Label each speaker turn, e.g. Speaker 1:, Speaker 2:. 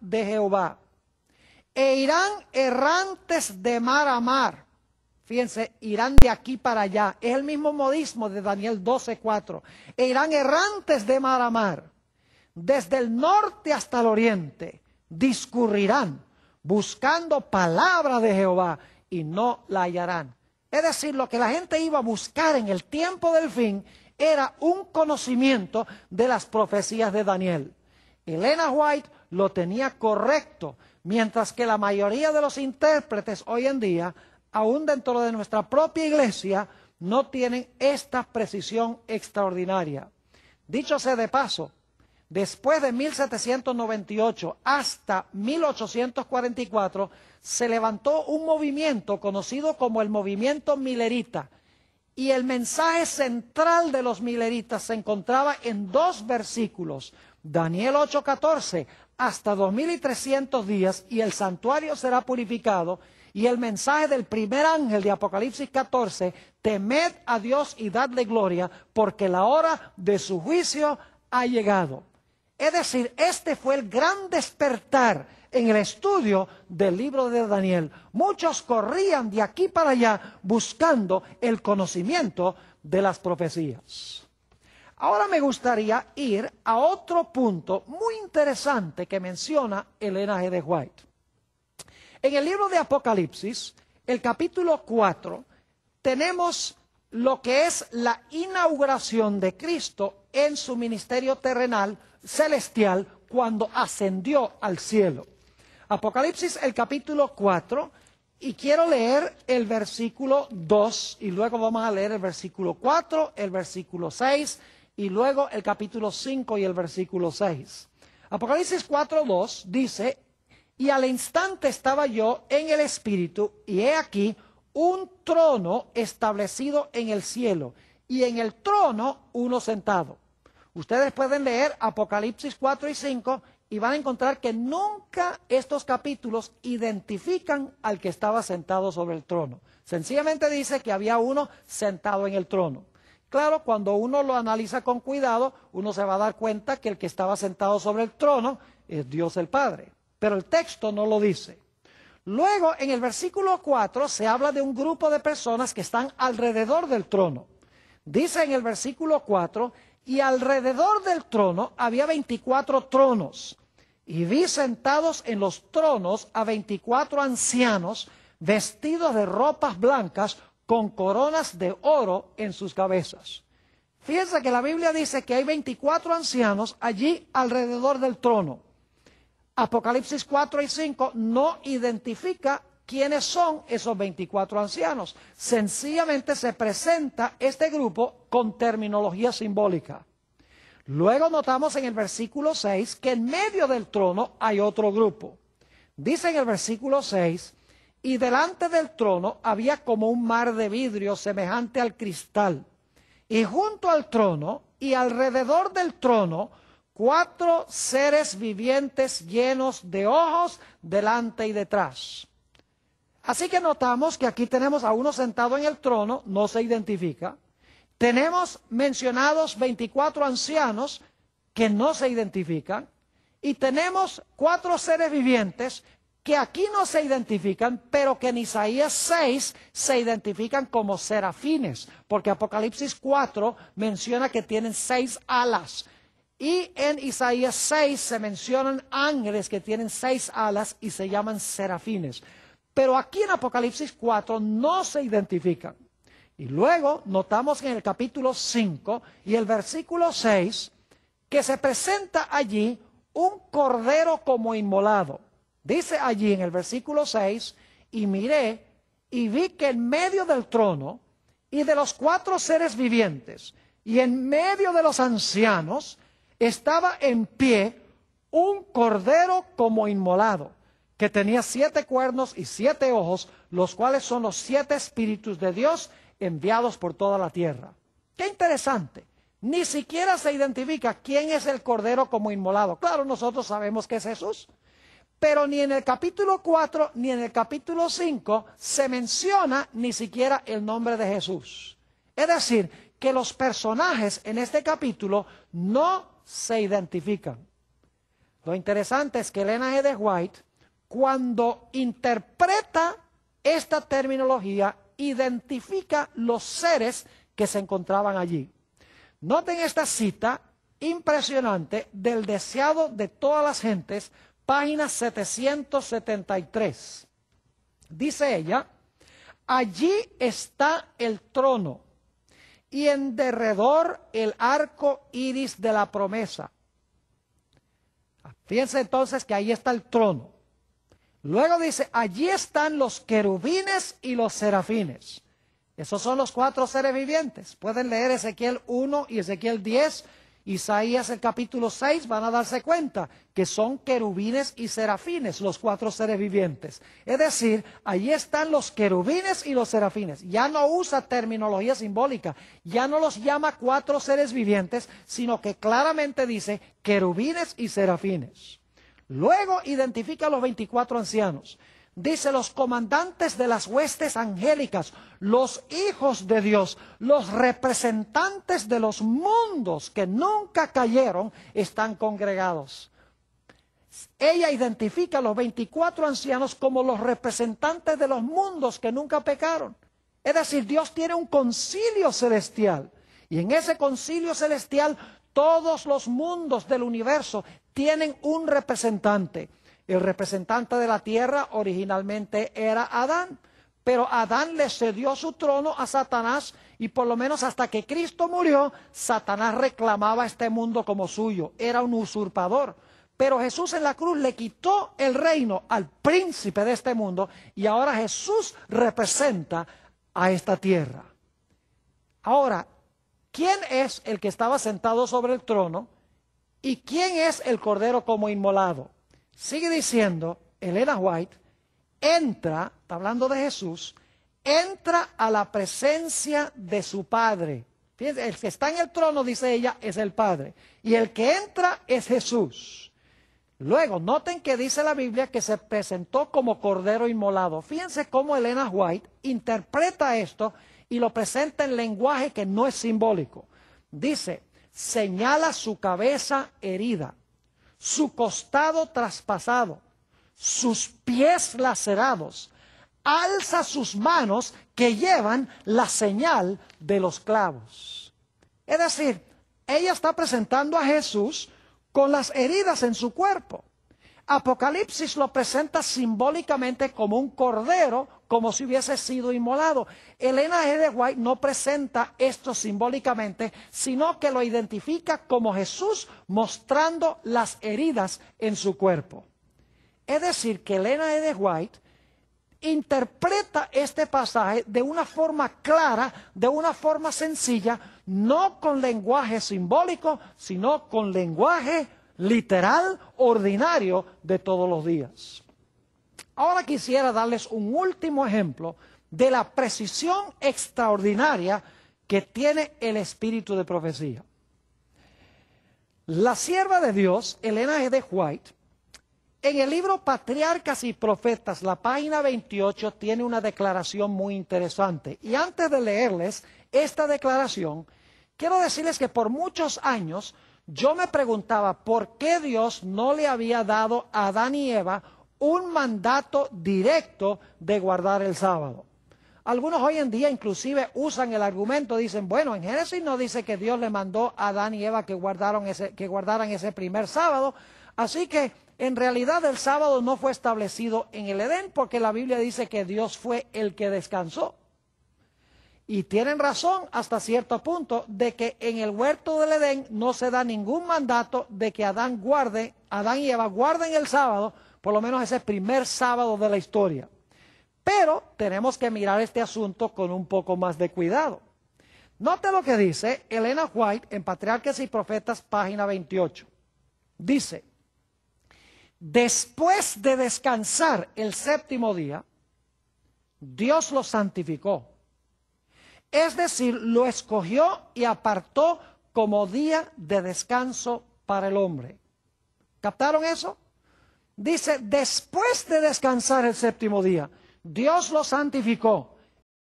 Speaker 1: de Jehová. E irán errantes de mar a mar. Fíjense, irán de aquí para allá. Es el mismo modismo de Daniel 12:4. E irán errantes de mar a mar. Desde el norte hasta el oriente discurrirán buscando palabra de Jehová y no la hallarán. Es decir, lo que la gente iba a buscar en el tiempo del fin era un conocimiento de las profecías de Daniel. Elena White lo tenía correcto, mientras que la mayoría de los intérpretes hoy en día, aún dentro de nuestra propia iglesia, no tienen esta precisión extraordinaria. Dicho sea de paso, después de 1798 hasta 1844, se levantó un movimiento conocido como el movimiento milerita. Y el mensaje central de los mileritas se encontraba en dos versículos, Daniel 8:14, hasta 2300 días y el santuario será purificado. Y el mensaje del primer ángel de Apocalipsis 14, temed a Dios y dadle gloria, porque la hora de su juicio ha llegado. Es decir, este fue el gran despertar en el estudio del libro de Daniel. Muchos corrían de aquí para allá buscando el conocimiento de las profecías. Ahora me gustaría ir a otro punto muy interesante que menciona Elena G. de White. En el libro de Apocalipsis, el capítulo 4, tenemos lo que es la inauguración de Cristo en su ministerio terrenal celestial cuando ascendió al cielo. Apocalipsis, el capítulo 4, y quiero leer el versículo 2, y luego vamos a leer el versículo 4, el versículo 6 y luego el capítulo 5 y el versículo 6. Apocalipsis 4.2 dice, y al instante estaba yo en el Espíritu, y he aquí un trono establecido en el cielo, y en el trono uno sentado. Ustedes pueden leer Apocalipsis 4 y 5 y van a encontrar que nunca estos capítulos identifican al que estaba sentado sobre el trono. Sencillamente dice que había uno sentado en el trono. Claro, cuando uno lo analiza con cuidado, uno se va a dar cuenta que el que estaba sentado sobre el trono es Dios el Padre. Pero el texto no lo dice. Luego, en el versículo 4, se habla de un grupo de personas que están alrededor del trono. Dice en el versículo 4, y alrededor del trono había veinticuatro tronos. Y vi sentados en los tronos a veinticuatro ancianos vestidos de ropas blancas con coronas de oro en sus cabezas. Fíjense que la Biblia dice que hay 24 ancianos allí alrededor del trono. Apocalipsis 4 y 5 no identifica quiénes son esos 24 ancianos. Sencillamente se presenta este grupo con terminología simbólica. Luego notamos en el versículo 6 que en medio del trono hay otro grupo. Dice en el versículo 6, y delante del trono había como un mar de vidrio semejante al cristal. Y junto al trono y alrededor del trono, cuatro seres vivientes llenos de ojos delante y detrás. Así que notamos que aquí tenemos a uno sentado en el trono, no se identifica. Tenemos mencionados 24 ancianos que no se identifican. Y tenemos cuatro seres vivientes que aquí no se identifican, pero que en Isaías 6 se identifican como serafines, porque Apocalipsis 4 menciona que tienen seis alas. Y en Isaías 6 se mencionan ángeles que tienen seis alas y se llaman serafines. Pero aquí en Apocalipsis 4 no se identifican. Y luego notamos en el capítulo 5 y el versículo 6 que se presenta allí un cordero como inmolado. Dice allí en el versículo 6, y miré y vi que en medio del trono y de los cuatro seres vivientes y en medio de los ancianos estaba en pie un cordero como inmolado, que tenía siete cuernos y siete ojos, los cuales son los siete espíritus de Dios enviados por toda la tierra. Qué interesante. Ni siquiera se identifica quién es el cordero como inmolado. Claro, nosotros sabemos que es Jesús pero ni en el capítulo 4 ni en el capítulo 5 se menciona ni siquiera el nombre de Jesús. Es decir, que los personajes en este capítulo no se identifican. Lo interesante es que Elena E. de White, cuando interpreta esta terminología, identifica los seres que se encontraban allí. Noten esta cita impresionante del deseado de todas las gentes página 773. Dice ella, allí está el trono y en derredor el arco iris de la promesa. Ah, fíjense entonces que ahí está el trono. Luego dice, allí están los querubines y los serafines. Esos son los cuatro seres vivientes. Pueden leer Ezequiel 1 y Ezequiel 10 Isaías el capítulo 6 van a darse cuenta que son querubines y serafines, los cuatro seres vivientes. Es decir, allí están los querubines y los serafines. Ya no usa terminología simbólica, ya no los llama cuatro seres vivientes, sino que claramente dice querubines y serafines. Luego identifica a los 24 ancianos. Dice los comandantes de las huestes angélicas, los hijos de Dios, los representantes de los mundos que nunca cayeron, están congregados. Ella identifica a los 24 ancianos como los representantes de los mundos que nunca pecaron. Es decir, Dios tiene un concilio celestial. Y en ese concilio celestial todos los mundos del universo tienen un representante. El representante de la tierra originalmente era Adán, pero Adán le cedió su trono a Satanás y por lo menos hasta que Cristo murió, Satanás reclamaba este mundo como suyo, era un usurpador. Pero Jesús en la cruz le quitó el reino al príncipe de este mundo y ahora Jesús representa a esta tierra. Ahora, ¿quién es el que estaba sentado sobre el trono y quién es el cordero como inmolado? Sigue diciendo Elena White, entra, está hablando de Jesús, entra a la presencia de su Padre. Fíjense, el que está en el trono, dice ella, es el Padre. Y el que entra es Jesús. Luego, noten que dice la Biblia que se presentó como cordero inmolado. Fíjense cómo Elena White interpreta esto y lo presenta en lenguaje que no es simbólico. Dice, señala su cabeza herida su costado traspasado, sus pies lacerados, alza sus manos que llevan la señal de los clavos. Es decir, ella está presentando a Jesús con las heridas en su cuerpo. Apocalipsis lo presenta simbólicamente como un cordero, como si hubiese sido inmolado. Elena G. E. White no presenta esto simbólicamente, sino que lo identifica como Jesús mostrando las heridas en su cuerpo. Es decir, que Elena E. White interpreta este pasaje de una forma clara, de una forma sencilla, no con lenguaje simbólico, sino con lenguaje literal, ordinario de todos los días. Ahora quisiera darles un último ejemplo de la precisión extraordinaria que tiene el espíritu de profecía. La sierva de Dios, Elena E. de White, en el libro Patriarcas y Profetas, la página 28, tiene una declaración muy interesante. Y antes de leerles esta declaración, quiero decirles que por muchos años yo me preguntaba por qué Dios no le había dado a Adán y Eva un mandato directo de guardar el sábado. Algunos hoy en día inclusive usan el argumento, dicen, bueno, en Génesis no dice que Dios le mandó a Adán y Eva que, guardaron ese, que guardaran ese primer sábado, así que en realidad el sábado no fue establecido en el Edén porque la Biblia dice que Dios fue el que descansó. Y tienen razón hasta cierto punto de que en el huerto del Edén no se da ningún mandato de que Adán guarde, Adán y Eva guarden el sábado, por lo menos ese primer sábado de la historia. Pero tenemos que mirar este asunto con un poco más de cuidado. Note lo que dice Elena White en Patriarcas y Profetas, página 28. Dice, después de descansar el séptimo día, Dios lo santificó es decir, lo escogió y apartó como día de descanso para el hombre. ¿Captaron eso? Dice, después de descansar el séptimo día, Dios lo santificó